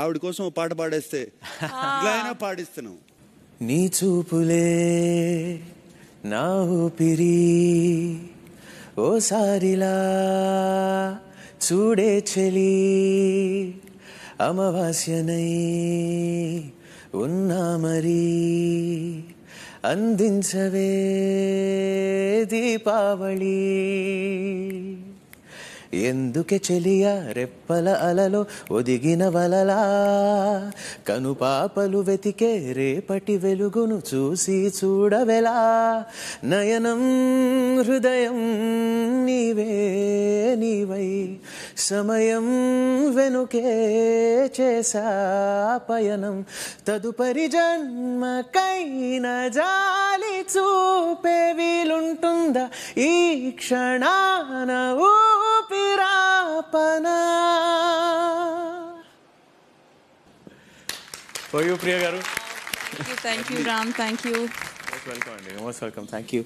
ఆవిడ కోసం పాట పాడేస్తే ఇలా అయినా పాడిస్తున్నాం నీ చూపులే నా ఊపిరి ఓసారిలా చూడే చెలి అమావాస్యనై ఉన్నా మరి అందించవే దీపావళి ఎందుకే చెలియ రెప్పల అలలో ఒదిగిన వలలా కనుపాపలు వెతికే రేపటి వెలుగును చూసి చూడవెలా నయనం హృదయం నీవే నీవై సమయం వెనుకే చేసా పయనం తదుపరి జన్మకైన జాలి చూపే వీలుంటుందా ఈ క్షణాన ఊ రప్పనా ఫర్ యూ ప్రియ గారు thank you Ram thank you welcome అండి మోస్ట్ వెల్కమ్ థ్యాంక్ యూ